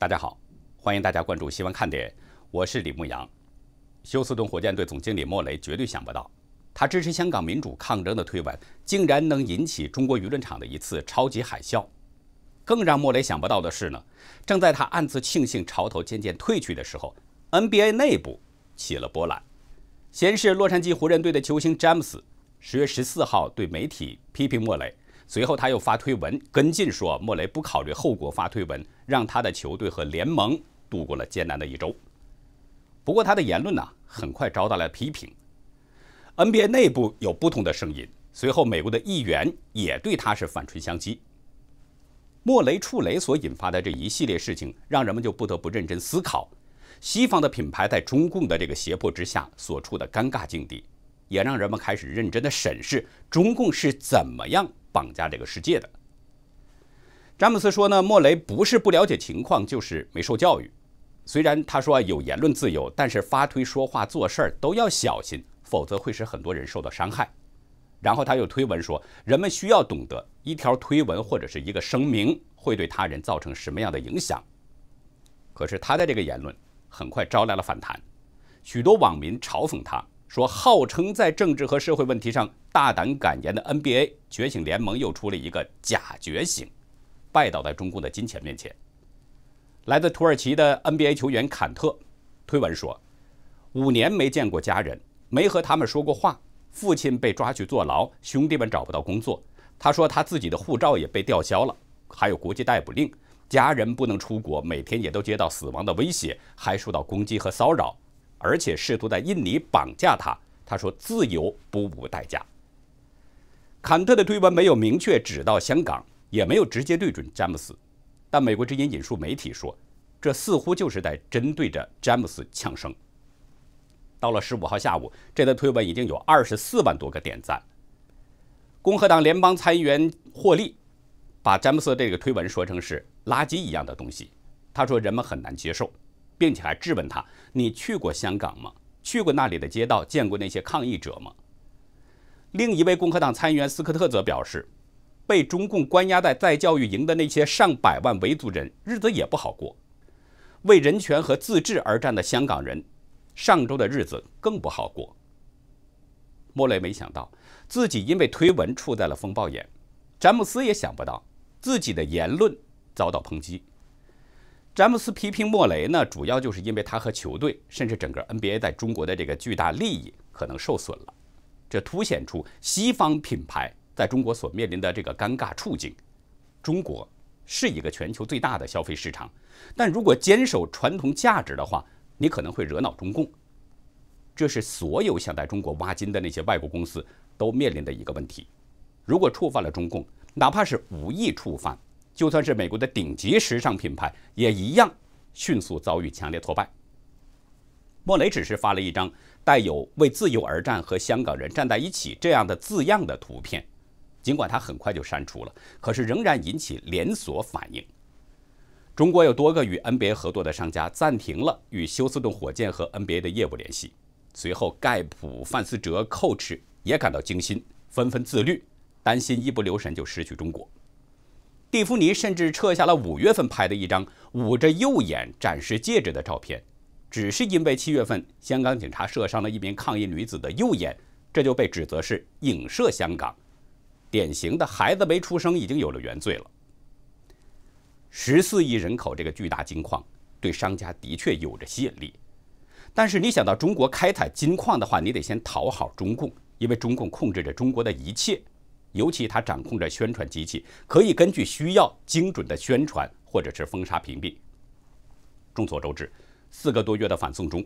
大家好，欢迎大家关注《新闻看点》，我是李牧阳。休斯顿火箭队总经理莫雷绝对想不到，他支持香港民主抗争的推文，竟然能引起中国舆论场的一次超级海啸。更让莫雷想不到的是呢，正在他暗自庆幸潮头渐渐退去的时候，NBA 内部起了波澜。先是洛杉矶湖人队的球星詹姆斯，十月十四号对媒体批评莫雷。随后他又发推文跟进说：“莫雷不考虑后果。”发推文让他的球队和联盟度过了艰难的一周。不过他的言论呢，很快遭到了批评。NBA 内部有不同的声音。随后美国的议员也对他是反唇相讥。莫雷触雷所引发的这一系列事情，让人们就不得不认真思考：西方的品牌在中共的这个胁迫之下所处的尴尬境地，也让人们开始认真的审视中共是怎么样。绑架这个世界的，詹姆斯说呢，莫雷不是不了解情况，就是没受教育。虽然他说有言论自由，但是发推说话做事儿都要小心，否则会使很多人受到伤害。然后他又推文说，人们需要懂得一条推文或者是一个声明会对他人造成什么样的影响。可是他的这个言论很快招来了反弹，许多网民嘲讽他。说，号称在政治和社会问题上大胆敢言的 NBA 觉醒联盟又出了一个假觉醒，拜倒在中共的金钱面前。来自土耳其的 NBA 球员坎特推文说：“五年没见过家人，没和他们说过话。父亲被抓去坐牢，兄弟们找不到工作。他说他自己的护照也被吊销了，还有国际逮捕令。家人不能出国，每天也都接到死亡的威胁，还受到攻击和骚扰。”而且试图在印尼绑架他。他说：“自由不无代价。”坎特的推文没有明确指到香港，也没有直接对准詹姆斯，但美国之音引述媒体说，这似乎就是在针对着詹姆斯呛声。到了十五号下午，这则推文已经有二十四万多个点赞。共和党联邦参议员霍利把詹姆斯这个推文说成是垃圾一样的东西，他说：“人们很难接受。”并且还质问他：“你去过香港吗？去过那里的街道，见过那些抗议者吗？”另一位共和党参议员斯科特则表示：“被中共关押在再教育营的那些上百万维族人，日子也不好过。为人权和自治而战的香港人，上周的日子更不好过。”莫雷没想到自己因为推文处在了风暴眼，詹姆斯也想不到自己的言论遭到抨击。詹姆斯批评莫雷呢，主要就是因为他和球队，甚至整个 NBA 在中国的这个巨大利益可能受损了。这凸显出西方品牌在中国所面临的这个尴尬处境。中国是一个全球最大的消费市场，但如果坚守传统价值的话，你可能会惹恼中共。这是所有想在中国挖金的那些外国公司都面临的一个问题。如果触犯了中共，哪怕是无意触犯。就算是美国的顶级时尚品牌，也一样迅速遭遇强烈挫败。莫雷只是发了一张带有“为自由而战”和“香港人站在一起”这样的字样的图片，尽管他很快就删除了，可是仍然引起连锁反应。中国有多个与 NBA 合作的商家暂停了与休斯顿火箭和 NBA 的业务联系。随后，盖普、范思哲、Coach 也感到惊心，纷纷自律，担心一不留神就失去中国。蒂芙尼甚至撤下了五月份拍的一张捂着右眼展示戒指的照片，只是因为七月份香港警察射伤了一名抗议女子的右眼，这就被指责是影射香港。典型的孩子没出生已经有了原罪了。十四亿人口这个巨大金矿对商家的确有着吸引力，但是你想到中国开采金矿的话，你得先讨好中共，因为中共控制着中国的一切。尤其他掌控着宣传机器，可以根据需要精准的宣传或者是封杀屏蔽。众所周知，四个多月的反送中，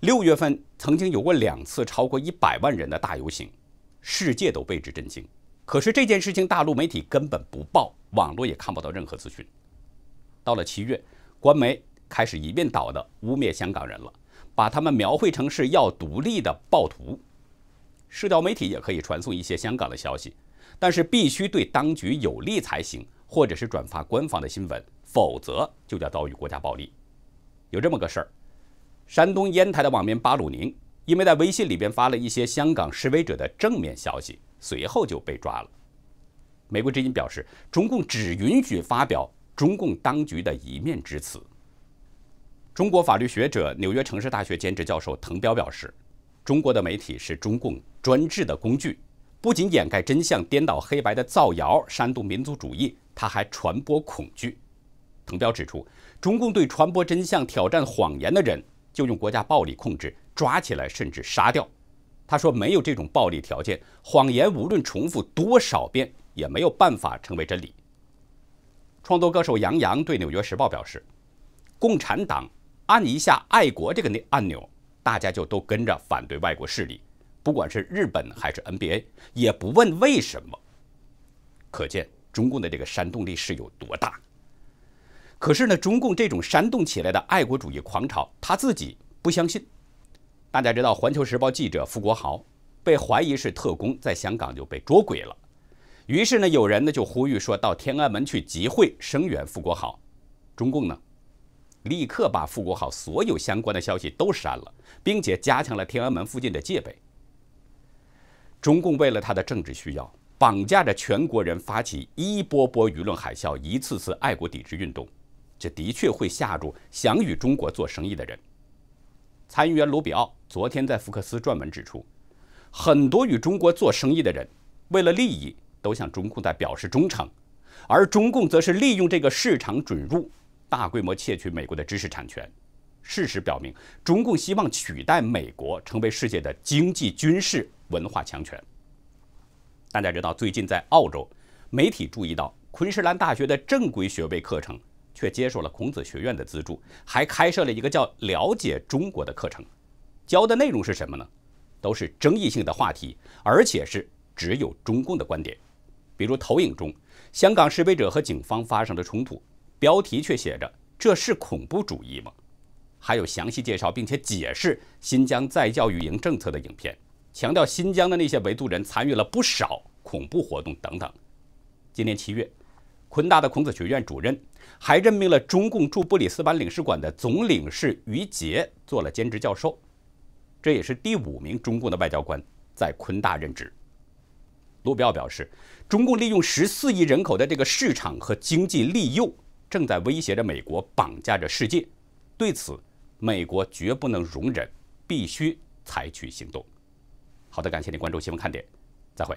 六月份曾经有过两次超过一百万人的大游行，世界都为之震惊。可是这件事情大陆媒体根本不报，网络也看不到任何资讯。到了七月，官媒开始一面倒的污蔑香港人了，把他们描绘成是要独立的暴徒。社交媒体也可以传送一些香港的消息，但是必须对当局有利才行，或者是转发官方的新闻，否则就叫遭遇国家暴力。有这么个事儿，山东烟台的网民巴鲁宁因为在微信里边发了一些香港示威者的正面消息，随后就被抓了。美国之音表示，中共只允许发表中共当局的一面之词。中国法律学者、纽约城市大学兼职教授滕彪表示。中国的媒体是中共专制的工具，不仅掩盖真相、颠倒黑白的造谣、煽动民族主义，他还传播恐惧。滕彪指出，中共对传播真相、挑战谎言的人，就用国家暴力控制、抓起来，甚至杀掉。他说，没有这种暴力条件，谎言无论重复多少遍，也没有办法成为真理。创作歌手杨洋对《纽约时报》表示，共产党按一下爱国这个按钮。大家就都跟着反对外国势力，不管是日本还是 NBA，也不问为什么。可见中共的这个煽动力是有多大。可是呢，中共这种煽动起来的爱国主义狂潮，他自己不相信。大家知道，环球时报记者傅国豪被怀疑是特工，在香港就被捉鬼了。于是呢，有人呢就呼吁说到天安门去集会声援傅国豪。中共呢？立刻把《富国号》所有相关的消息都删了，并且加强了天安门附近的戒备。中共为了他的政治需要，绑架着全国人发起一波波舆论海啸，一次次爱国抵制运动，这的确会吓住想与中国做生意的人。参议员卢比奥昨天在福克斯撰文指出，很多与中国做生意的人为了利益都向中共在表示忠诚，而中共则是利用这个市场准入。大规模窃取美国的知识产权，事实表明，中共希望取代美国成为世界的经济、军事、文化强权。大家知道，最近在澳洲，媒体注意到，昆士兰大学的正规学位课程却接受了孔子学院的资助，还开设了一个叫“了解中国”的课程，教的内容是什么呢？都是争议性的话题，而且是只有中共的观点。比如投影中，香港示威者和警方发生的冲突。标题却写着“这是恐怖主义吗？”还有详细介绍并且解释新疆再教育营政策的影片，强调新疆的那些维族人参与了不少恐怖活动等等。今年七月，昆大的孔子学院主任还任命了中共驻布里斯班领事馆的总领事于杰做了兼职教授，这也是第五名中共的外交官在昆大任职。卢比奥表示，中共利用十四亿人口的这个市场和经济利诱。正在威胁着美国，绑架着世界，对此，美国绝不能容忍，必须采取行动。好的，感谢您关注新闻看点，再会。